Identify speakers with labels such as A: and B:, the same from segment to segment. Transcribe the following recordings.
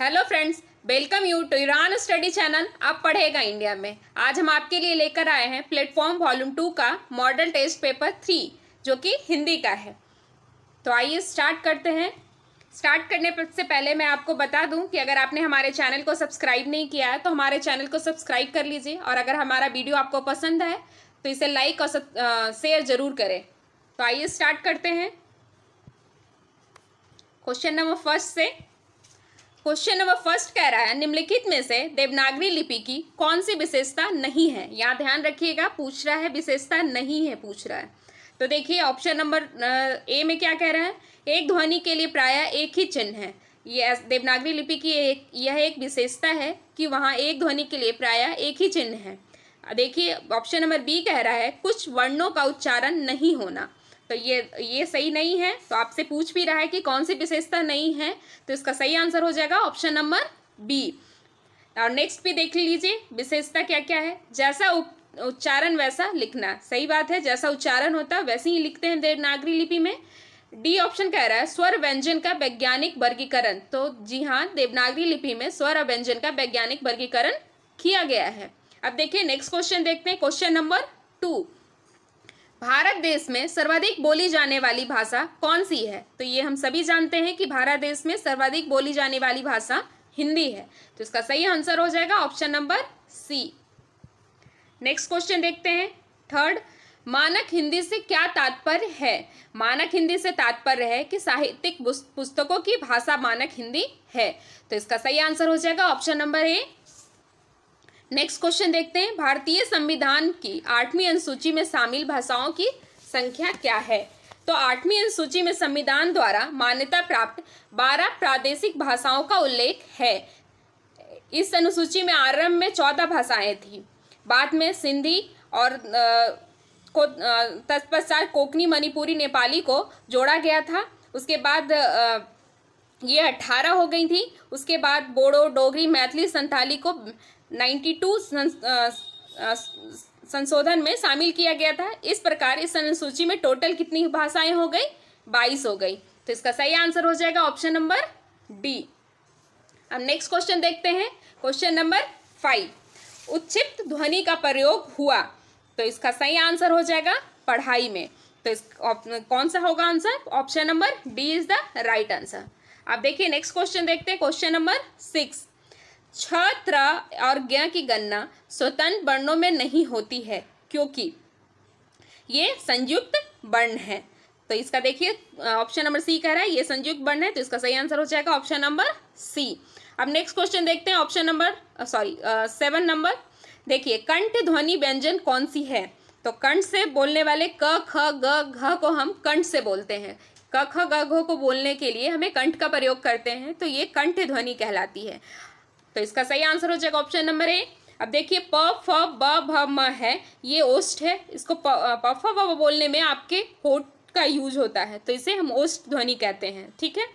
A: hello friends welcome you to Iran study channel आप पढ़ेगा India में आज हम आपके लिए लेकर आए हैं प्लेटफॉर्म वॉल्यूम टू का मॉडल टेस्ट पेपर थ्री जो कि हिंदी का है तो आइए स्टार्ट करते हैं स्टार्ट करने से पहले मैं आपको बता दूं कि अगर आपने हमारे चैनल को सब्सक्राइब नहीं किया है तो हमारे चैनल को सब्सक्राइब कर लीजिए और अगर हमारा वीडियो आपको पसंद है तो इसे लाइक और शेयर ज़रूर करें तो आइए स्टार्ट करते हैं क्वेश्चन नंबर फर्स्ट से क्वेश्चन नंबर फर्स्ट कह रहा है निम्नलिखित में से देवनागरी लिपि की कौन सी विशेषता नहीं है यहाँ ध्यान रखिएगा पूछ रहा है विशेषता नहीं है पूछ रहा है तो देखिए ऑप्शन नंबर ए में क्या कह रहा है एक ध्वनि के लिए प्राय एक ही चिन्ह है यह देवनागरी लिपि की एक यह एक विशेषता है कि वहाँ एक ध्वनि के लिए प्राय एक ही चिन्ह है देखिए ऑप्शन नंबर बी कह रहा है कुछ वर्णों का उच्चारण नहीं होना तो ये ये सही नहीं है तो आपसे पूछ भी रहा है कि कौन सी विशेषता नहीं है तो इसका सही आंसर हो जाएगा ऑप्शन नंबर बी और नेक्स्ट भी देख लीजिए विशेषता क्या क्या है जैसा उच्चारण वैसा लिखना सही बात है जैसा उच्चारण होता वैसे ही लिखते हैं देवनागरी लिपि में डी ऑप्शन कह रहा है स्वर व्यंजन का वैज्ञानिक वर्गीकरण तो जी हाँ देवनागरी लिपि में स्वर व्यंजन का वैज्ञानिक वर्गीकरण किया गया है अब देखिए नेक्स्ट क्वेश्चन देखते हैं क्वेश्चन नंबर टू भारत देश में सर्वाधिक बोली जाने वाली भाषा कौन सी है तो ये हम सभी जानते हैं कि भारत देश में सर्वाधिक बोली जाने वाली भाषा हिंदी है तो इसका सही आंसर हो जाएगा option number C next question देखते हैं थर्ड मानक हिंदी से क्या तात्पर्य है मानक हिंदी से तात्पर्य है कि साहित्यिक पुस्तकों की भाषा मानक हिंदी है तो इसका सही आंसर हो जाएगा option number A next question देखते हैं भारतीय संविधान की आठवीं अनुसूची में शामिल भाषाओं की संख्या क्या है तो आठवीं अनुसूची में संविधान द्वारा मान्यता प्राप्त बारह प्रादेशिक भाषाओं का उल्लेख है इस अनुसूची में आरंभ में चौदह भाषाएं थी बाद में सिंधी और को तत्पश्चात कोकनी मणिपुरी नेपाली को जोड़ा गया था उसके बाद ये अट्ठारह हो गई थी उसके बाद बोडो डोगरी मैथिली संथाली को टू संशोधन में शामिल किया गया था इस प्रकार इस अनुसूची में टोटल कितनी भाषाएं हो गई बाईस हो गई तो इसका सही आंसर हो जाएगा ऑप्शन नंबर डी अब नेक्स्ट क्वेश्चन देखते हैं क्वेश्चन नंबर फाइव उच्छिप्त ध्वनि का प्रयोग हुआ तो इसका सही आंसर हो जाएगा पढ़ाई में तो इस कौन सा होगा answer option number D is the right answer अब देखिए नेक्स्ट क्वेश्चन देखते हैं क्वेश्चन नंबर सिक्स छात्र और ज्ञ की गणना स्वतंत्र वर्णों में नहीं होती है क्योंकि ये संयुक्त वर्ण है तो इसका देखिए ऑप्शन नंबर सी कह रहा है ये संयुक्त वर्ण है तो इसका सही आंसर हो जाएगा ऑप्शन नंबर सी अब नेक्स्ट क्वेश्चन देखते हैं option number sorry seven number देखिए कंठ ध्वनि व्यंजन कौन सी है तो कंठ से बोलने वाले क ख ग घ को हम कंठ से बोलते हैं क ख ग घ को बोलने के लिए हमें कंठ का प्रयोग करते हैं तो ये कंठ ध्वनि कहलाती है तो इसका सही आंसर हो जाएगा ऑप्शन नंबर ए अब देखिए प फ ब भ म है ये ओस्ट है इसको प फ ब बोलने में आपके होठ का यूज होता है तो इसे हम ओस्ट ध्वनि कहते हैं ठीक है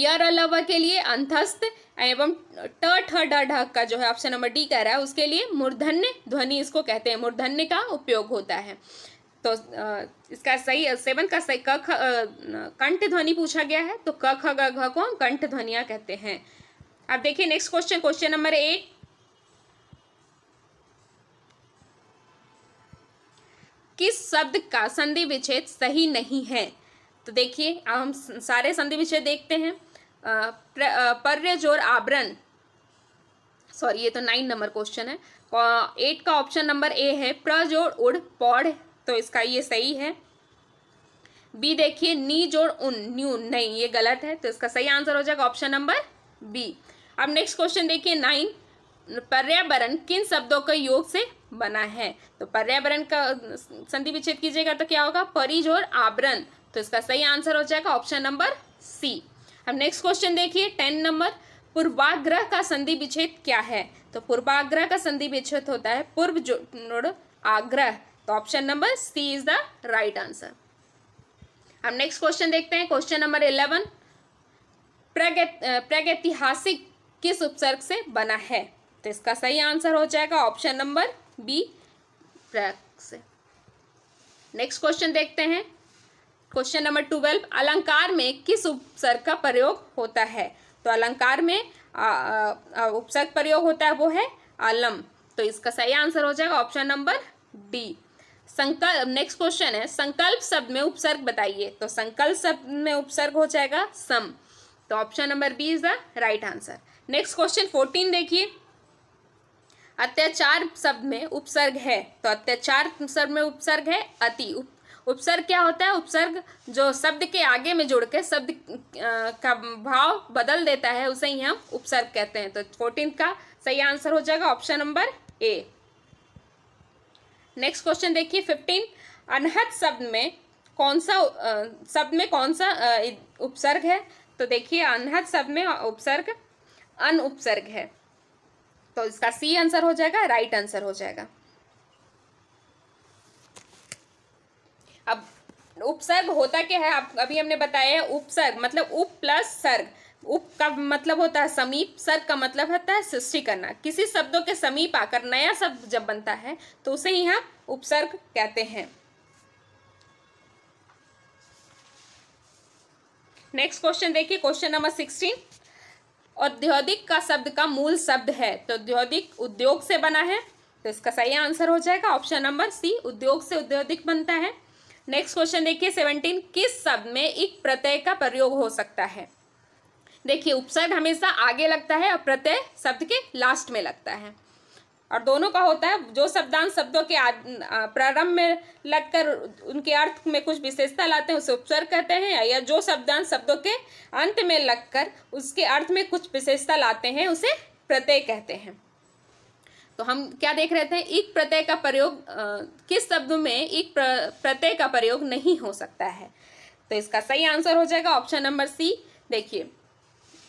A: यर अलवा के लिए अंतस्थ एवं ट ठ ड ढ का जो है ऑप्शन नंबर डी कह रहा है उसके लिए मूर्धन्य ध्वनि इसको कहते हैं मूर्धन्य का उपयोग होता है तो इसका सही सेवन का सही क कंठ ध्वनि पूछा गया है तो क ख ग घ को हम कंठ ध्वनिया कहते हैं अब देखिए next question question number eight किस शब्द का संधि विच्छेद सही नहीं है तो देखिए अब हम सारे संधि विच्छेद देखते हैं पर्य जोर आवरण सॉरी ये तो नाइन नंबर क्वेश्चन है एट का ऑप्शन नंबर ए है प्रजोड़ उड़ पौड़ तो इसका ये सही है बी देखिए नी जोड़ उन न्यून नहीं ये गलत है तो इसका सही आंसर हो जाएगा ऑप्शन नंबर बी अब नेक्स्ट क्वेश्चन देखिए नाइन पर्यावरण किन शब्दों का योग से बना है तो पर्यावरण का संधि विच्छेद कीजिएगा तो क्या होगा परिज और आवरण तो इसका सही आंसर हो जाएगा ऑप्शन नंबर सी अब नेक्स्ट क्वेश्चन देखिए टेन नंबर पूर्वाग्रह का संधि विच्छेद क्या है तो पूर्वाग्रह का संधि विच्छेद होता है पूर्व जो आग्रह तो option number C is the right answer अब नेक्स्ट क्वेश्चन देखते हैं क्वेश्चन नंबर इलेवन प्रागैतिहासिक किस उपसर्ग से बना है तो इसका सही आंसर हो जाएगा ऑप्शन नंबर बी से नेक्स्ट क्वेश्चन देखते हैं क्वेश्चन नंबर ट्वेल्व अलंकार में किस उपसर्ग का प्रयोग होता है तो अलंकार में उपसर्ग प्रयोग होता है वो है अलम तो इसका सही आंसर हो जाएगा ऑप्शन नंबर डी संकल्प नेक्स्ट क्वेश्चन है संकल्प शब्द में उपसर्ग बताइए तो संकल्प शब्द में उपसर्ग हो जाएगा सम तो option number B is the right answer next question fourteen देखिए अत्याचार शब्द में उपसर्ग है तो अत्याचार शब्द में उपसर्ग है अति उप, उपसर्ग क्या होता है उपसर्ग जो शब्द के आगे में जुड़ के शब्द का भाव बदल देता है उसे ही हम उपसर्ग कहते हैं तो फोर्टीन का सही आंसर हो जाएगा option number A next question देखिए फिफ्टीन अनहद शब्द में कौन सा शब्द में कौन सा उपसर्ग है तो देखिए अनहद शब्द में उपसर्ग अन उपसर्ग है तो इसका सी आंसर हो जाएगा राइट आंसर हो जाएगा अब उपसर्ग होता क्या है आप अभी हमने बताया है उपसर्ग मतलब उप प्लस सर्ग उप का मतलब होता है समीप सर्ग का मतलब होता है सृष्टि करना किसी शब्दों के समीप आकर नया शब्द जब बनता है तो उसे ही हम उपसर्ग कहते हैं नेक्स्ट क्वेश्चन देखिए क्वेश्चन नंबर सिक्सटीन औद्योगिक का शब्द का मूल शब्द है तो औद्योगिक उद्योग से बना है तो इसका सही आंसर हो जाएगा ऑप्शन नंबर सी उद्योग से औद्योगिक बनता है नेक्स्ट क्वेश्चन देखिए सेवनटीन किस शब्द में एक प्रत्यय का प्रयोग हो सकता है देखिए उपसर्ग हमेशा आगे लगता है और प्रत्यय शब्द के लास्ट में लगता है और दोनों का होता है जो शब्दांत शब्दों के प्रारंभ में लगकर उनके अर्थ में कुछ विशेषता लाते हैं उसे उपसर्ग कहते हैं या जो शब्दांश शब्दों के अंत में लगकर उसके अर्थ में कुछ विशेषता लाते हैं उसे प्रत्यय कहते हैं तो हम क्या देख रहे थे एक प्रत्यय का प्रयोग किस शब्द में एक प्रत्यय का प्रयोग नहीं हो सकता है तो इसका सही आंसर हो जाएगा ऑप्शन नंबर सी देखिए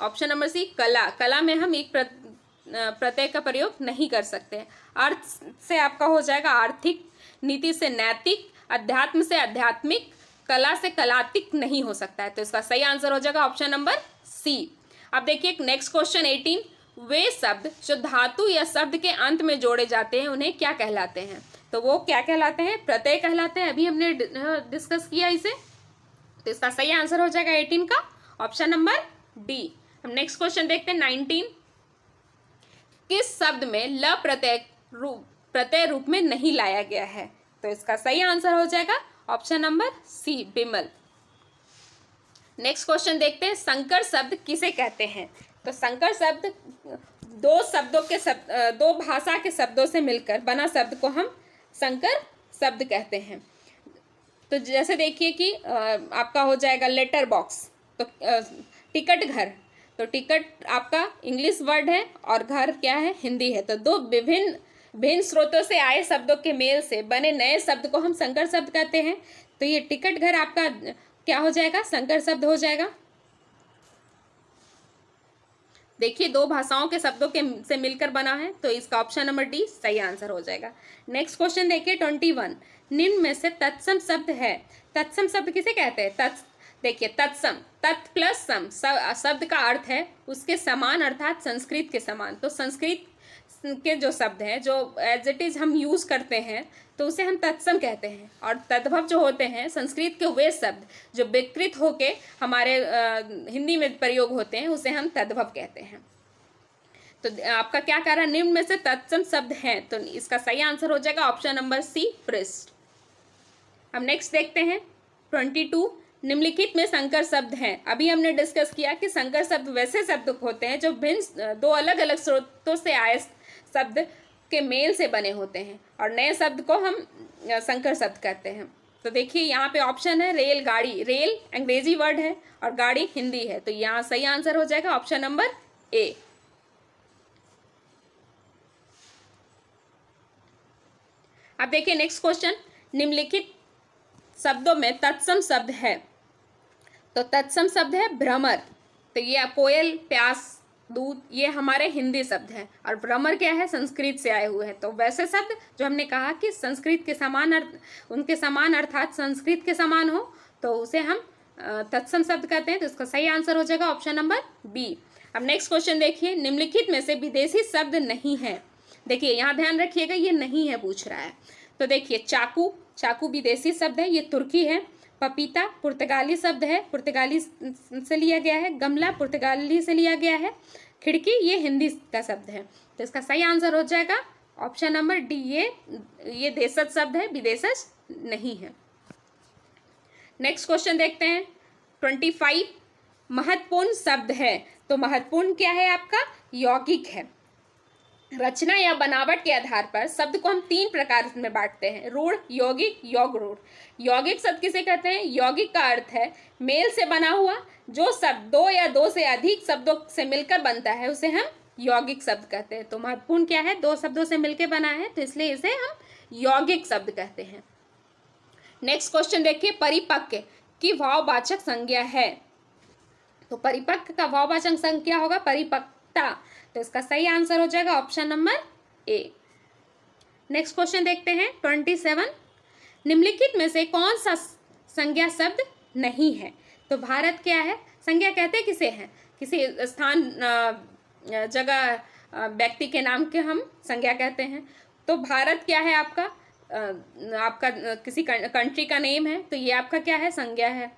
A: ऑप्शन नंबर सी कला कला में हम एक प्रत्यय का प्रयोग नहीं कर सकते अर्थ से आपका हो जाएगा आर्थिक नीति से नैतिक अध्यात्म से आध्यात्मिक कला से कलात्मिक नहीं हो सकता है तो इसका सही आंसर हो जाएगा ऑप्शन नंबर सी अब देखिए नेक्स्ट क्वेश्चन एटीन वे शब्द जो धातु या शब्द के अंत में जोड़े जाते हैं उन्हें क्या कहलाते हैं तो वो क्या कहलाते हैं प्रत्यय कहलाते हैं अभी हमने डिस्कस किया इसे तो इसका सही आंसर हो जाएगा एटीन का ऑप्शन नंबर डी हम नेक्स्ट क्वेश्चन देखते हैं नाइनटीन किस शब्द में ल प्रत्यय रूप प्रत्यय रूप में नहीं लाया गया है तो इसका सही आंसर हो जाएगा ऑप्शन नंबर सी बिमल नेक्स्ट क्वेश्चन देखते हैं संकर शब्द किसे कहते हैं तो संकर शब्द दो शब्दों के शब्द दो भाषा के शब्दों से मिलकर बना शब्द को हम संकर शब्द कहते हैं तो जैसे देखिए कि आपका हो जाएगा लेटर बॉक्स तो टिकट घर तो टिकट आपका इंग्लिश वर्ड है और घर क्या है हिंदी है तो दो विभिन्न भिन्न स्रोतों से आए शब्दों के मेल से बने नए शब्द को हम संकर शब्द कहते हैं तो ये टिकट घर आपका क्या हो जाएगा संकर शब्द हो जाएगा देखिए दो भाषाओं के शब्दों के से मिलकर बना है तो इसका ऑप्शन नंबर डी सही आंसर हो जाएगा नेक्स्ट क्वेश्चन देखिए ट्वेंटी वन निम्न में से तत्सम शब्द है तत्सम शब्द किसे कहते हैं देखिए तत्सम तत् प्लस सम शब्द का अर्थ है उसके समान अर्थात संस्कृत के समान तो संस्कृत के जो शब्द हैं जो एज इट इज़ हम यूज़ करते हैं तो उसे हम तत्सम कहते हैं और तद्भव जो होते हैं संस्कृत के वे शब्द जो विकृत होके हमारे आ, हिंदी में प्रयोग होते हैं उसे हम तद्भव कहते हैं तो आपका क्या कह रहा है निम्न में से तत्सम शब्द हैं तो इसका सही आंसर हो जाएगा ऑप्शन नंबर सी प्रिस्ट हम नेक्स्ट देखते हैं ट्वेंटी टू निम्नलिखित में संकर शब्द हैं अभी हमने डिस्कस किया कि संकर शब्द वैसे शब्द होते हैं जो भिन्न दो अलग अलग स्रोतों से आए शब्द के मेल से बने होते हैं और नए शब्द को हम संकर शब्द कहते हैं तो देखिए यहाँ पे ऑप्शन है रेल गाड़ी रेल अंग्रेजी वर्ड है और गाड़ी हिंदी है तो यहाँ सही आंसर हो जाएगा ऑप्शन नंबर ए अब देखिए नेक्स्ट क्वेश्चन निम्नलिखित शब्दों में तत्सम शब्द है तो तत्सम शब्द है भ्रमर तो ये कोयल प्यास दूध ये हमारे हिंदी शब्द हैं और भ्रमर क्या है संस्कृत से आए हुए हैं तो वैसे शब्द जो हमने कहा कि संस्कृत के समान अर्थ उनके समान अर्थात संस्कृत के समान हो तो उसे हम तत्सम शब्द कहते हैं तो इसका सही आंसर हो जाएगा ऑप्शन नंबर बी अब नेक्स्ट क्वेश्चन देखिए निम्नलिखित में से विदेशी शब्द नहीं है देखिए यहाँ ध्यान रखिएगा ये नहीं है पूछ रहा है तो देखिए चाकू चाकू विदेशी शब्द है ये तुर्की है पपीता पुर्तगाली शब्द है पुर्तगाली से लिया गया है गमला पुर्तगाली से लिया गया है खिड़की ये हिंदी का शब्द है तो इसका सही आंसर हो जाएगा ऑप्शन नंबर डी ये ये देशज शब्द है विदेशज नहीं है नेक्स्ट क्वेश्चन देखते हैं ट्वेंटी फाइव महत्वपूर्ण शब्द है तो महत्वपूर्ण क्या है आपका यौगिक है रचना या बनावट के आधार पर शब्द को हम तीन प्रकार में बांटते हैं रूढ़ यौगिक यौग रूढ़ यौगिक शब्द किसे कहते हैं यौगिक का अर्थ है मेल से बना हुआ जो शब्द दो या दो से अधिक शब्दों से मिलकर बनता है उसे हम यौगिक शब्द कहते हैं तो महत्वपूर्ण क्या है दो शब्दों से मिलकर बना है तो इसलिए इसे हम यौगिक शब्द कहते हैं नेक्स्ट क्वेश्चन देखिए परिपक्व की भाववाचक संज्ञा है तो परिपक्व का भाववाचक संज्ञा होगा परिपक्वता तो इसका सही आंसर हो जाएगा option number A next question देखते हैं ट्वेंटी सेवन निम्नलिखित में से कौन सा संज्ञा शब्द नहीं है तो भारत क्या है संज्ञा कहते किसे हैं किसी स्थान जगह व्यक्ति के नाम के हम संज्ञा कहते हैं तो भारत क्या है आपका आपका किसी कंट्री का नेम है तो ये आपका क्या है संज्ञा है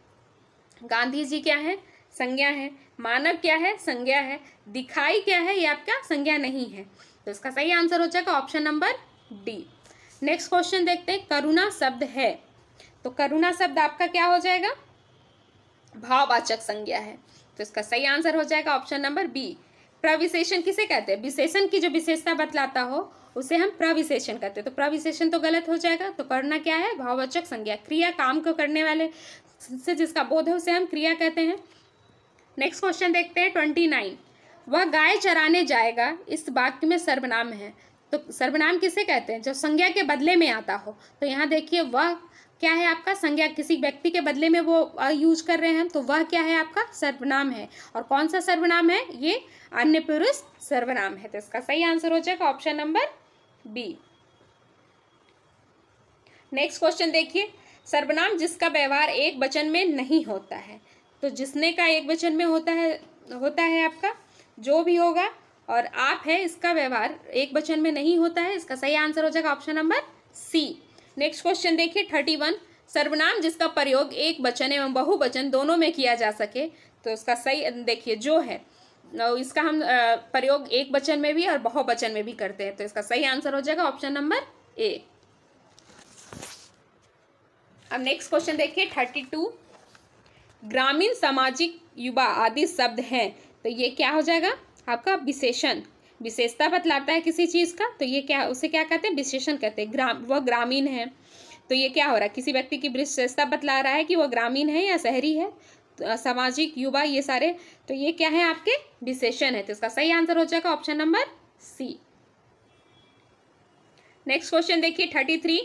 A: गांधी जी क्या है संज्ञा है मानव क्या है संज्ञा है दिखाई क्या है ये आपका संज्ञा नहीं है तो इसका सही आंसर हो जाएगा option number D next question देखते हैं करुणा शब्द है तो करुणा शब्द आपका क्या हो जाएगा भाववाचक संज्ञा है तो इसका सही आंसर हो जाएगा ऑप्शन नंबर बी प्रविशेषण किसे कहते हैं विशेषण की जो विशेषता बतलाता हो उसे हम प्रविशेषण कहते हैं तो प्रविशेषण तो गलत हो जाएगा तो करना क्या है भाववाचक संज्ञा क्रिया काम को करने वाले से जिसका बोध है उसे हम क्रिया कहते हैं नेक्स्ट क्वेश्चन देखते हैं ट्वेंटी नाइन वह गाय चराने जाएगा इस वाक्य में सर्वनाम है तो सर्वनाम किसे कहते हैं जो संज्ञा के बदले में आता हो तो यहाँ देखिए वह क्या है आपका संज्ञा किसी व्यक्ति के बदले में वो यूज कर रहे हैं तो वह क्या है आपका सर्वनाम है और कौन सा सर्वनाम है ये अन्य पुरुष सर्वनाम है तो इसका सही आंसर हो जाएगा option number B next question देखिए सर्वनाम जिसका व्यवहार एक वचन में नहीं होता है तो जिसने का एक वचन में होता है होता है आपका जो भी होगा और आप है इसका व्यवहार एक वचन में नहीं होता है इसका सही आंसर हो जाएगा option number C next question देखिए थर्टी वन सर्वनाम जिसका प्रयोग एक वचन एवं बहुवचन दोनों में किया जा सके तो इसका सही अं, देखिए जो है इसका हम प्रयोग एक वचन में भी और बहुवचन में भी करते हैं तो इसका सही आंसर हो जाएगा ऑप्शन नंबर ए अब नेक्स्ट क्वेश्चन देखिए थर्टी टू ग्रामीण सामाजिक युवा आदि शब्द हैं तो ये क्या हो जाएगा आपका विशेषण विशेषता बतलाता है किसी चीज़ का तो ये क्या उसे क्या कहते हैं विशेषण कहते हैं ग्राम वह ग्रामीण है तो ये क्या हो रहा है किसी व्यक्ति की विशेषता बतला रहा है कि वह ग्रामीण है या शहरी है तो सामाजिक युवा ये सारे तो ये क्या है आपके विशेषण है तो इसका सही आंसर हो जाएगा option number C next question देखिए थर्टी थ्री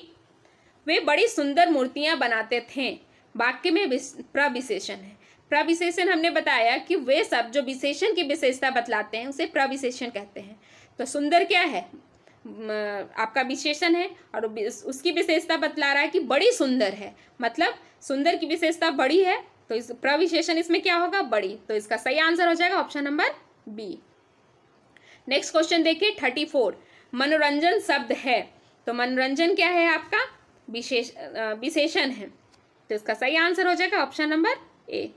A: वे बड़ी सुंदर मूर्तियां बनाते थे वाक्य में प्रविशेषण है प्रविशेषण हमने बताया कि वे सब जो विशेषण की विशेषता बतलाते हैं उसे प्रविशेषण कहते हैं तो सुंदर क्या है आपका विशेषण है और उसकी विशेषता बतला रहा है कि बड़ी सुंदर है मतलब सुंदर की विशेषता बड़ी है तो इस प्रविशेषण इसमें क्या होगा बड़ी तो इसका सही आंसर हो जाएगा option number B next question देखिए थर्टी फोर मनोरंजन शब्द है तो मनोरंजन क्या है आपका विशेष विशेषण है तो इसका सही आंसर हो जाएगा option number A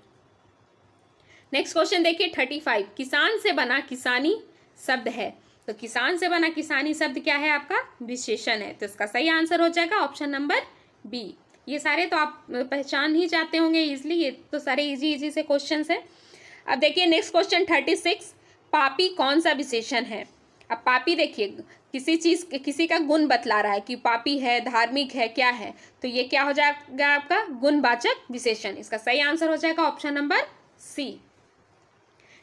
A: next question देखिए थर्टी फाइव किसान से बना किसानी शब्द है तो किसान से बना किसानी शब्द क्या है आपका विशेषण है तो इसका सही आंसर हो जाएगा ऑप्शन नंबर बी ये सारे तो आप पहचान ही जाते होंगे इजली ये तो सारे इजी इजी से क्वेश्चन है अब देखिए नेक्स्ट क्वेश्चन थर्टी सिक्स पापी कौन सा विशेषण है अब पापी देखिए किसी चीज़ किसी का गुण बतला रहा है कि पापी है धार्मिक है क्या है तो ये क्या हो जाएगा आपका गुणवाचक विशेषण इसका सही आंसर हो जाएगा option number C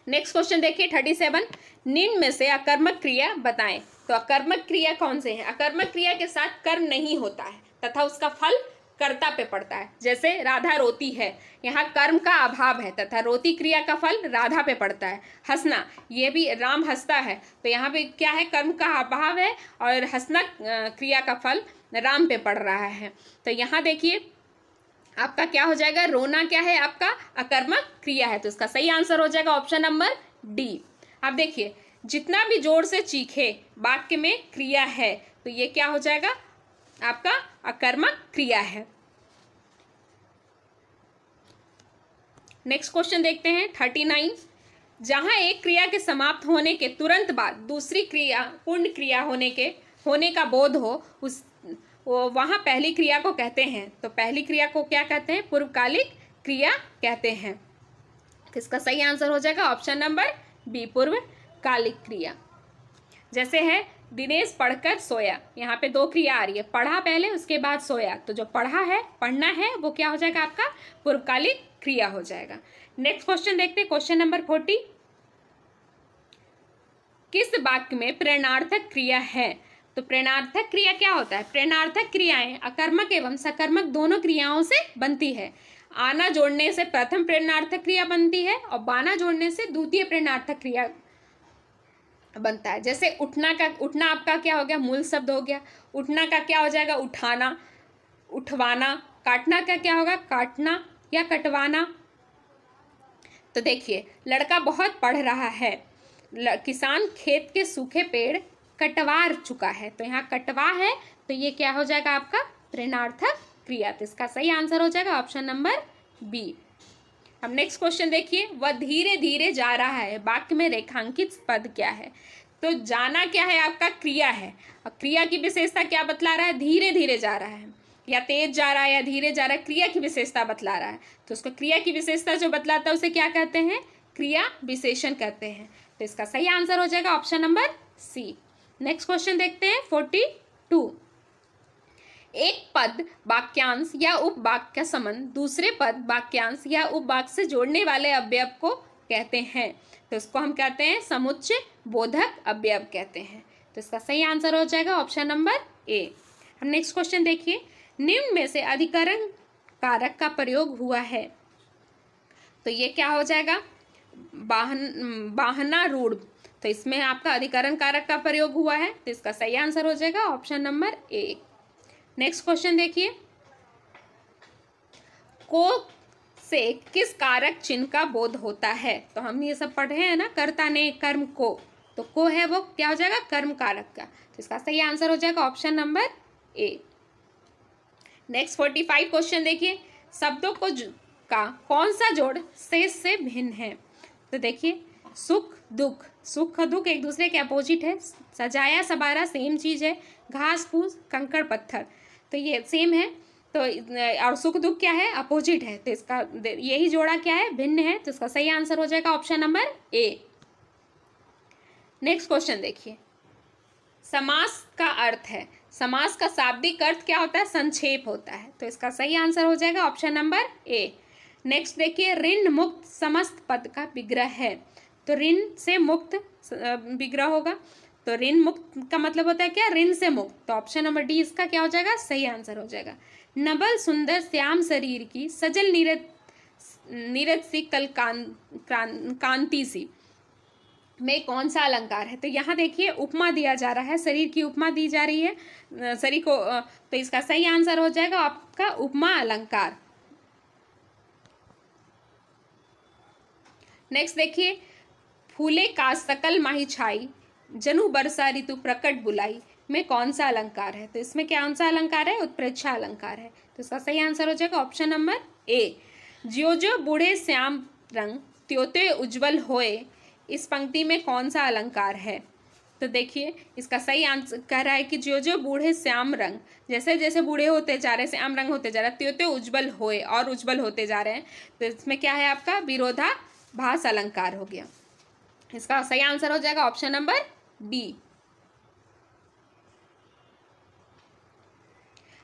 A: next question देखिए थर्टी सेवन निम्न में से अकर्मक क्रिया बताएं तो अकर्मक क्रिया कौन से है अकर्मक क्रिया के साथ कर्म नहीं होता है तथा उसका फल कर्ता पे पड़ता है जैसे राधा रोती है यहाँ कर्म का अभाव है तथा रोती क्रिया का फल राधा पे पड़ता है हंसना ये भी राम हंसता है तो यहाँ पे क्या है कर्म का अभाव है और हंसना क्रिया का फल राम पे पड़ रहा है तो यहाँ देखिए आपका क्या हो जाएगा रोना क्या है आपका अकर्मक क्रिया है तो इसका सही आंसर हो जाएगा ऑप्शन नंबर डी अब देखिए जितना भी जोर से चीखे वाक्य में क्रिया है तो ये क्या हो जाएगा आपका अकर्मक क्रिया है नेक्स्ट क्वेश्चन देखते हैं थर्टी नाइन जहां एक क्रिया के समाप्त होने के तुरंत बाद दूसरी क्रिया पूर्ण क्रिया होने के होने का बोध हो उस वहां पहली क्रिया को कहते हैं तो पहली क्रिया को क्या कहते हैं पूर्वकालिक क्रिया कहते हैं इसका सही आंसर हो जाएगा ऑप्शन नंबर बी पूर्वकालिक क्रिया जैसे है दिनेश पढ़कर सोया यहाँ पे दो क्रिया आ रही है पढ़ा पहले उसके बाद सोया तो जो पढ़ा है पढ़ना है वो क्या हो जाएगा आपका पूर्वकालिक क्रिया हो जाएगा नेक्स्ट क्वेश्चन देखते हैं क्वेश्चन नंबर फोर्टी किस वाक्य में प्रेरणार्थक क्रिया है तो प्रेरणार्थक क्रिया क्या होता है प्रेरणार्थक क्रियाएं अकर्मक एवं सकर्मक दोनों क्रियाओं से बनती है आना जोड़ने से प्रथम प्रेरणार्थक क्रिया बनती है और बाना जोड़ने से द्वितीय प्रेरणार्थक क्रिया बनता है जैसे उठना का उठना आपका क्या हो गया मूल शब्द हो गया उठना का क्या हो जाएगा उठाना उठवाना काटना का क्या होगा काटना या कटवाना तो देखिए लड़का बहुत पढ़ रहा है किसान खेत के सूखे पेड़ कटवार चुका है तो यहाँ कटवा है तो ये क्या हो जाएगा आपका प्रेरणार्थक क्रिया तो इसका सही आंसर हो जाएगा ऑप्शन नंबर बी अब नेक्स्ट क्वेश्चन देखिए वह धीरे धीरे जा रहा है वाक्य में रेखांकित पद क्या है तो जाना क्या है आपका क्रिया है और क्रिया की विशेषता क्या बतला रहा है धीरे धीरे जा रहा है या तेज जा रहा है या धीरे जा रहा है क्रिया की विशेषता बतला रहा है तो उसको क्रिया की विशेषता जो बतलाता है उसे क्या कहते हैं क्रिया विशेषण कहते हैं तो इसका सही आंसर हो जाएगा option number C next question देखते हैं फोर्टी टू एक पद वाक्यांश या उपवाक का संबंध दूसरे पद वाक्यांश या उपवाक से जोड़ने वाले अवयव को कहते हैं तो इसको हम कहते हैं समुच्च बोधक अवयव कहते हैं तो इसका सही आंसर हो जाएगा ऑप्शन नंबर ए हम नेक्स्ट क्वेश्चन देखिए निम्न में से अधिकरण कारक का प्रयोग हुआ है तो ये क्या हो जाएगा वाहन रूढ़ तो इसमें आपका अधिकरण कारक का प्रयोग हुआ है तो इसका सही आंसर हो जाएगा ऑप्शन नंबर एक नेक्स्ट क्वेश्चन देखिए कोक से किस कारक चिन्ह का बोध होता है तो हम ये सब पढ़ रहे हैं ना कर्ता ने कर्म को तो को है वो क्या हो जाएगा कर्म कारक का तो इसका सही आंसर हो जाएगा option number A next forty five question देखिए शब्दों को का कौन सा जोड़ से से भिन्न है तो देखिए सुख दुख सुख दुख एक दूसरे के अपोजिट है सजाया सबारा सेम चीज़ है घास फूस कंकड़ पत्थर तो ये सेम है तो और सुख दुख क्या है अपोजिट है तो इसका यही जोड़ा क्या है भिन्न है तो इसका सही आंसर हो जाएगा option number A next question देखिए समास का अर्थ है समास का शाब्दिक अर्थ क्या होता है संक्षेप होता है तो इसका सही आंसर हो जाएगा ऑप्शन नंबर ए नेक्स्ट देखिए ऋण मुक्त समस्त पद का विग्रह है तो ऋण से मुक्त विग्रह होगा तो ऋण मुक्त का मतलब होता है क्या ऋण से मुक्त तो ऑप्शन नंबर डी इसका क्या हो जाएगा सही आंसर हो जाएगा नबल सुंदर श्याम शरीर की सजल नीरत नीरत सी कल कान, कान कांति सी में कौन सा अलंकार है तो यहाँ देखिए उपमा दिया जा रहा है शरीर की उपमा दी जा रही है शरीर को तो इसका सही आंसर हो जाएगा आपका उपमा अलंकार नेक्स्ट देखिए फूले का सकल माही छाई जनु बरसा ऋतु प्रकट बुलाई में कौन सा अलंकार है तो इसमें क्या कौन सा अलंकार है उत्प्रेक्षा अलंकार है तो इसका सही आंसर हो जाएगा ऑप्शन नंबर ए ज्यो ज्यो बूढ़े श्याम रंग त्योते उज्जवल होए इस पंक्ति में कौन सा अलंकार है तो देखिए इसका सही आंसर कह रहा है कि जो जो बूढ़े श्याम रंग जैसे जैसे बूढ़े होते जा रहे श्याम रंग होते जा रहे त्योते त्यों उज्जवल होए और उज्जवल होते जा रहे हैं तो इसमें क्या है आपका विरोधा भास अलंकार हो गया इसका सही आंसर हो जाएगा ऑप्शन नंबर बी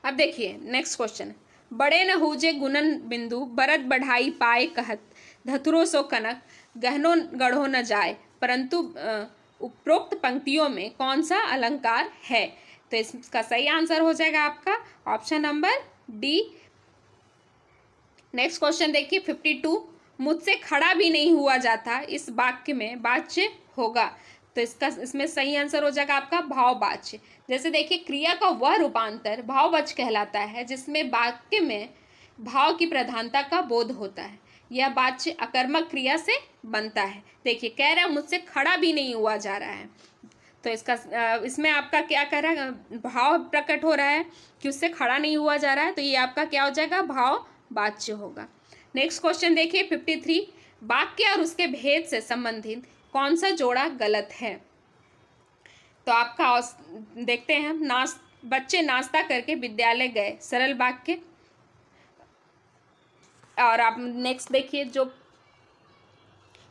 A: अब देखिए नेक्स्ट क्वेश्चन बड़े न होजे गुणन बिंदु बरत बढ़ाई पाए कहत धतुरो सो कनक गहनो गढ़ो न जाए परंतु उपरोक्त पंक्तियों में कौन सा अलंकार है तो इसका सही आंसर हो जाएगा आपका option number D next question देखिए फिफ्टी टू मुझसे खड़ा भी नहीं हुआ जाता इस वाक्य में बाच्य होगा तो इसका इसमें सही आंसर हो जाएगा आपका भाववाच्य जैसे देखिए क्रिया का वह रूपांतर भाववाच्य कहलाता है जिसमें वाक्य में भाव की प्रधानता का बोध होता है यह वाच्य अकर्मक क्रिया से बनता है देखिए कह रहा है मुझसे खड़ा भी नहीं हुआ जा रहा है तो इसका इसमें आपका क्या कह रहा है भाव प्रकट हो रहा है कि उससे खड़ा नहीं हुआ जा रहा है तो ये आपका क्या हो जाएगा भाव बाच्य होगा नेक्स्ट क्वेश्चन देखिए फिफ्टी थ्री वाक्य और उसके भेद से संबंधित कौन सा जोड़ा गलत है तो आपका देखते हैं नाश बच्चे नाश्ता करके विद्यालय गए सरल वाक्य और आप नेक्स्ट देखिए जो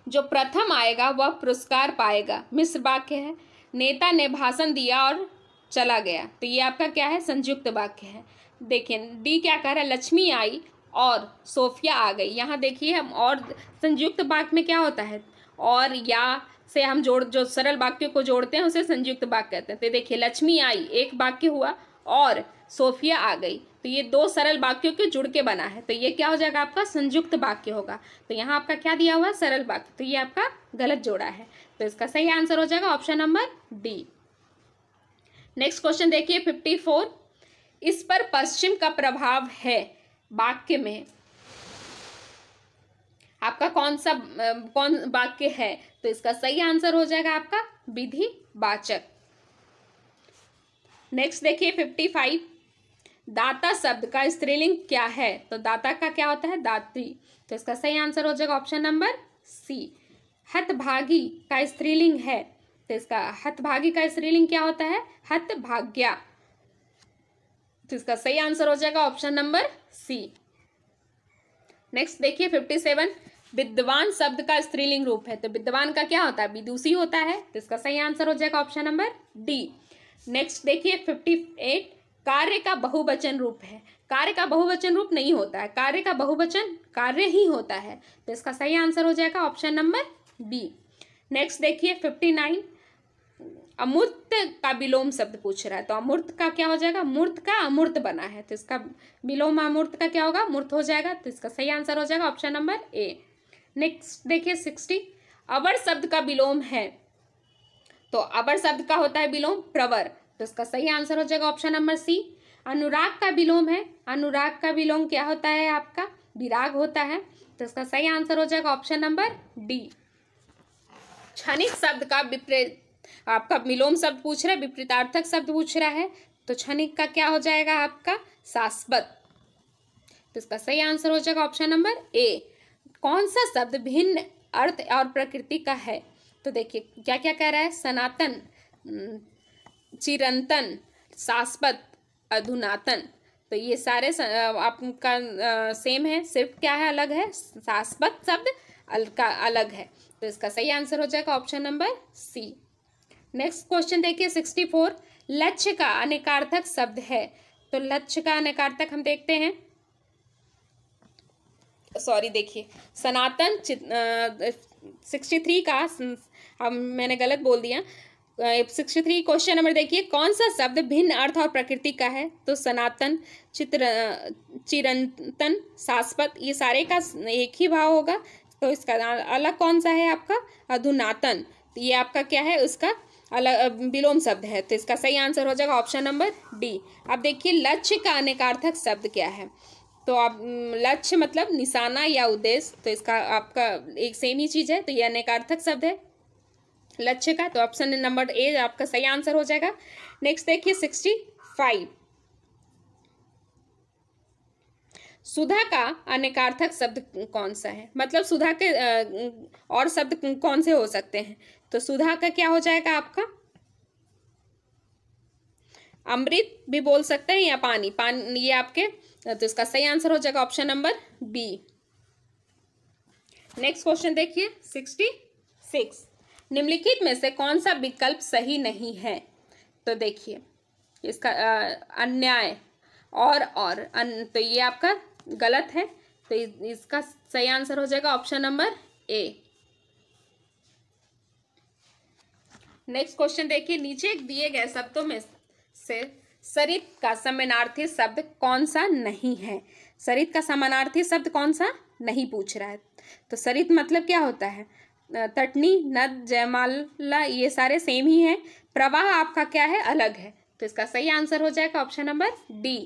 A: जो प्रथम आएगा वह पुरस्कार पाएगा मिश्र वाक्य है नेता ने भाषण दिया और चला गया तो ये आपका क्या है संयुक्त वाक्य है देखिए डी क्या कह रहा है लक्ष्मी आई और सोफिया आ गई यहाँ देखिए हम और संयुक्त वाक्य में क्या होता है और या से हम जोड़ जो सरल वाक्यों को जोड़ते हैं उसे संयुक्त वाक्य कहते हैं तो देखिए लक्ष्मी आई एक वाक्य हुआ और सोफिया आ गई तो ये दो सरल वाक्यों के जुड़ के बना है तो ये क्या हो जाएगा आपका संयुक्त वाक्य होगा तो यहाँ आपका क्या दिया हुआ सरल वाक्य तो ये आपका गलत जोड़ा है तो इसका सही आंसर हो जाएगा option number D next question देखिए फिफ्टी फोर इस पर पश्चिम का प्रभाव है वाक्य में आपका कौन सा कौन वाक्य है तो इसका सही आंसर हो जाएगा आपका विधि वाचक नेक्स्ट देखिए फिफ्टी फाइव दाता शब्द का स्त्रीलिंग क्या है तो दाता का क्या होता है दात्री तो इसका सही आंसर हो जाएगा ऑप्शन नंबर सी हतभागी का स्त्रीलिंग है तो इसका हतभागी का स्त्रीलिंग क्या होता है हतभाग्या तो इसका सही आंसर हो जाएगा ऑप्शन नंबर सी नेक्स्ट देखिए फिफ्टी सेवन विद्वान शब्द का स्त्रीलिंग रूप है तो विद्वान का क्या होता है विदुषी होता है तो इसका सही आंसर हो जाएगा ऑप्शन नंबर डी नेक्स्ट देखिए फिफ्टी एट कार्य का बहुवचन रूप है कार्य का बहुवचन रूप नहीं होता है कार्य का बहुवचन कार्य ही होता है तो इसका सही आंसर हो जाएगा ऑप्शन नंबर बी नेक्स्ट देखिए फिफ्टी नाइन अमूर्त का विलोम शब्द पूछ रहा है तो अमूर्त का क्या हो जाएगा मूर्त का अमूर्त बना है तो इसका विलोम अमूर्त का क्या होगा मूर्त हो जाएगा तो इसका सही आंसर हो जाएगा ऑप्शन नंबर ए नेक्स्ट देखिए सिक्सटी अवर शब्द का विलोम है तो अवर शब्द का होता है विलोम प्रवर तो इसका सही आंसर हो जाएगा ऑप्शन नंबर सी अनुराग का विलोम है अनुराग का विलोम क्या होता है आपका विराग होता है तो इसका सही आंसर हो जाएगा ऑप्शन नंबर डी क्षणिक शब्द का विपरीत आपका मिलोम शब्द पूछ रहा है विपरीतार्थक शब्द पूछ रहा है तो क्षणिक का क्या हो जाएगा आपका शाश्वत तो इसका सही आंसर हो जाएगा ऑप्शन नंबर ए कौन सा शब्द भिन्न अर्थ और प्रकृति का है तो देखिए क्या क्या कह रहा है सनातन चिरंतन शाश्वत अधुनातन तो ये सारे आपका सेम है सिर्फ क्या है अलग है शाश्वत शब्द अलग है तो इसका सही आंसर हो जाएगा option number C next question देखिए सिक्सटी फोर लक्ष्य का अनेकार्थक शब्द है तो लक्ष्य का अनेकार्थक हम देखते हैं सॉरी देखिए सनातन सिक्सटी थ्री का हम मैंने गलत बोल दिया सिक्सटी थ्री क्वेश्चन नंबर देखिए कौन सा शब्द भिन्न अर्थ और प्रकृति का है तो सनातन चित्र चिरंतन शाश्वत ये सारे का एक ही भाव होगा तो इसका अलग कौन सा है आपका अधुनातन तो ये आपका क्या है उसका अलग विलोम शब्द है तो इसका सही आंसर हो जाएगा ऑप्शन नंबर डी अब देखिए लक्ष्य का अनेकार्थक शब्द क्या है तो आप लक्ष्य मतलब निशाना या उद्देश्य तो इसका आपका एक सेम ही चीज़ है तो यह अनेकार्थक शब्द है लक्ष्य का तो ऑप्शन नंबर ए आपका सही आंसर हो जाएगा नेक्स्ट देखिए सिक्सटी फाइव सुधा का अनेकार्थक शब्द कौन सा है मतलब सुधा के और शब्द कौन से हो सकते हैं तो सुधा का क्या हो जाएगा आपका अमृत भी बोल सकते हैं या पानी पानी ये आपके तो इसका सही आंसर हो जाएगा option number B next question देखिए सिक्सटी सिक्स निम्नलिखित में से कौन सा विकल्प सही नहीं है तो देखिए इसका अन्याय और और अन, तो ये आपका गलत है तो इसका सही आंसर हो जाएगा option number A next question देखिए नीचे दिए गए शब्दों में से सरित का समानार्थी शब्द कौन सा नहीं है सरित का समानार्थी शब्द कौन सा नहीं पूछ रहा है तो सरित मतलब क्या होता है तटनी नद जयमाला ये सारे सेम ही हैं प्रवाह आपका क्या है अलग है तो इसका सही आंसर हो जाएगा option number D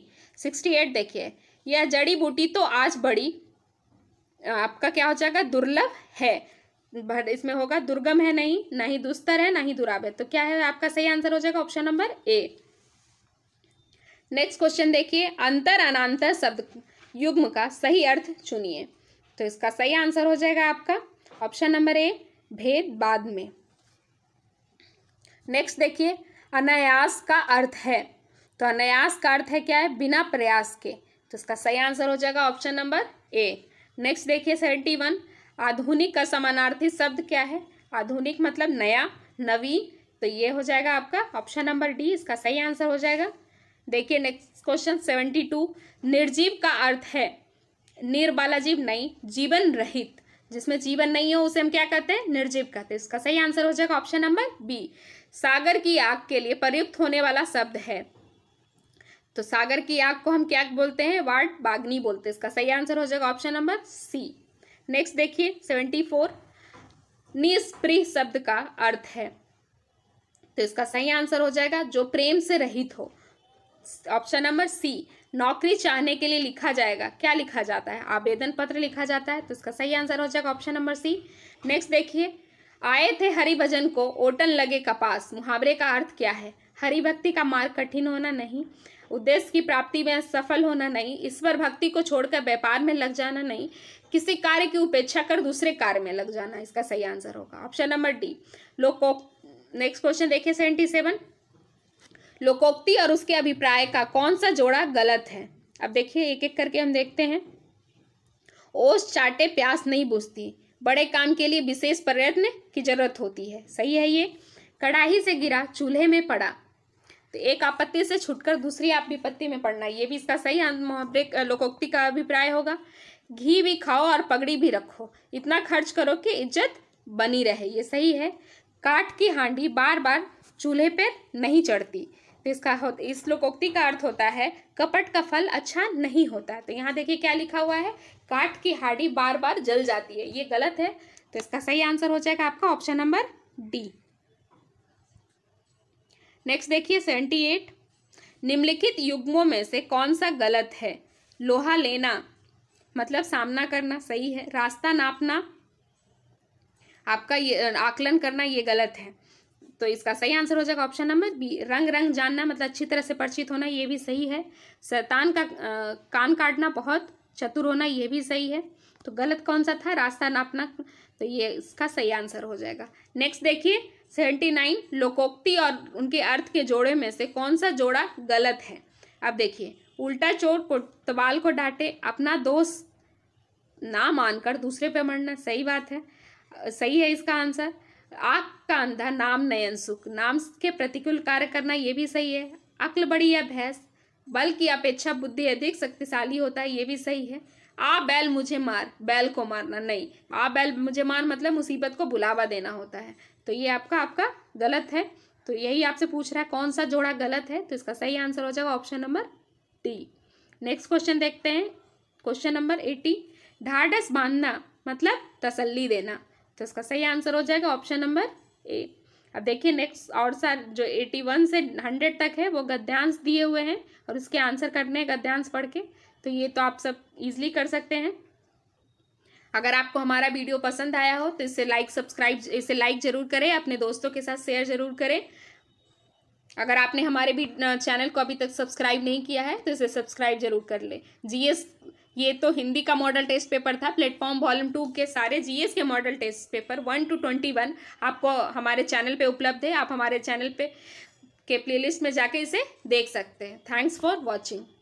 A: sixty eight देखिए यह जड़ी बूटी तो आज बड़ी आपका क्या हो जाएगा दुर्लभ है इसमें होगा दुर्गम है नहीं ना ही दुस्तर है ना ही दुराब है तो क्या है आपका सही आंसर हो जाएगा option number A next question देखिए अंतर अनांतर शब्द युग्म का सही अर्थ चुनिए तो इसका सही आंसर हो जाएगा आपका ऑप्शन नंबर ए भेद बाद में नेक्स्ट देखिए अनायास का अर्थ है तो अनायास का अर्थ है क्या है बिना प्रयास के तो इसका सही आंसर हो जाएगा ऑप्शन नंबर ए नेक्स्ट देखिए सेवेंटी वन आधुनिक का समानार्थी शब्द क्या है आधुनिक मतलब नया नवीन तो ये हो जाएगा आपका ऑप्शन नंबर डी इसका सही आंसर हो जाएगा देखिए नेक्स्ट क्वेश्चन सेवेंटी टू निर्जीव का अर्थ है निर्बाला जीव नहीं जीवन रहित जिसमें जीवन नहीं हो उसे हम क्या कहते हैं निर्जीव कहते हैं इसका सही आंसर हो जाएगा ऑप्शन नंबर बी सागर की आग के लिए प्रयुक्त होने वाला शब्द है तो सागर की आग को हम क्या बोलते हैं वार्ड बागनी बोलते हैं इसका सही आंसर हो जाएगा ऑप्शन नंबर सी नेक्स्ट देखिए सेवेंटी फोर निस्पृह शब्द का अर्थ है तो इसका सही आंसर हो जाएगा जो प्रेम से रहित हो ऑप्शन नंबर सी नौकरी चाहने के लिए लिखा जाएगा क्या लिखा जाता है आवेदन पत्र लिखा जाता है तो इसका सही आंसर हो जाएगा ऑप्शन नंबर सी नेक्स्ट देखिए आए थे हरिभजन को ओटन लगे कपास मुहावरे का अर्थ क्या है हरि भक्ति का मार्ग कठिन होना नहीं उद्देश्य की प्राप्ति में सफल होना नहीं ईश्वर भक्ति को छोड़कर व्यापार में लग जाना नहीं किसी कार्य की उपेक्षा कर दूसरे कार्य में लग जाना इसका सही आंसर होगा ऑप्शन नंबर डी लोको नेक्स्ट क्वेश्चन देखिए सेवेंटी सेवन लोकोक्ति और उसके अभिप्राय का कौन सा जोड़ा गलत है अब देखिए एक एक करके हम देखते हैं ओस चाटे प्यास नहीं बुझती बड़े काम के लिए विशेष प्रयत्न की जरूरत होती है सही है ये कड़ाही से गिरा चूल्हे में पड़ा तो एक आपत्ति से छुटकर दूसरी आप विपत्ति में पड़ना ये भी इसका सही लोकोक्ति का अभिप्राय होगा घी भी खाओ और पगड़ी भी रखो इतना खर्च करो कि इज्जत बनी रहे ये सही है काट की हांडी बार बार चूल्हे पर नहीं चढ़ती तो इसका हो इस लोकोक्ति का अर्थ होता है कपट का फल अच्छा नहीं होता तो यहाँ देखिए क्या लिखा हुआ है काट की हांडी बार बार जल जाती है ये गलत है तो इसका सही आंसर हो जाएगा आपका ऑप्शन नंबर डी नेक्स्ट देखिए सेवेंटी एट निम्नलिखित युग्मों में से कौन सा गलत है लोहा लेना मतलब सामना करना सही है रास्ता नापना आपका ये आकलन करना ये गलत है तो इसका सही आंसर हो जाएगा ऑप्शन नंबर बी रंग रंग जानना मतलब अच्छी तरह से परिचित होना ये भी सही है शैतान का आ, कान काटना बहुत चतुर होना ये भी सही है तो गलत कौन सा था रास्ता नापना तो ये इसका सही आंसर हो जाएगा नेक्स्ट देखिए सेवेंटी नाइन लोकोक्ति और उनके अर्थ के जोड़े में से कौन सा जोड़ा गलत है अब देखिए उल्टा चोर कोतवाल को डांटे अपना दोस्त ना मानकर दूसरे पे मरना सही बात है सही है इसका आंसर आग का अंधा नाम नयन सुख नाम के प्रतिकूल कार्य करना ये भी सही है अक्ल बड़ी या भैंस बल की अपेक्षा बुद्धि अधिक शक्तिशाली होता है ये भी सही है आ बैल मुझे मार बैल को मारना नहीं आ बैल मुझे मार मतलब मुसीबत को बुलावा देना होता है तो ये आपका आपका गलत है तो यही आपसे पूछ रहा है कौन सा जोड़ा गलत है तो इसका सही आंसर हो जाएगा option number T next question देखते हैं क्वेश्चन नंबर एटी ढाढ़स बांधना मतलब तसल्ली देना तो इसका सही आंसर हो जाएगा ऑप्शन नंबर ए अब देखिए नेक्स्ट और सर जो एटी वन से हंड्रेड तक है वो गद्यांश दिए हुए हैं और उसके आंसर करने हैं गद्यांश पढ़ के तो ये तो आप सब इजीली कर सकते हैं अगर आपको हमारा वीडियो पसंद आया हो तो इसे लाइक सब्सक्राइब इसे लाइक जरूर करें अपने दोस्तों के साथ शेयर जरूर करें अगर आपने हमारे भी चैनल को अभी तक सब्सक्राइब नहीं किया है तो इसे सब्सक्राइब जरूर कर ले जीएस ये तो हिंदी का मॉडल टेस्ट पेपर था प्लेटफॉर्म वॉल्यूम टू के सारे जीएस के model test paper one two twenty one आपको हमारे चैनल पे उपलब्ध है आप हमारे चैनल पे के प्लेलिस्ट में जाके इसे देख सकते हैं थैंक्स फॉर वॉचिंग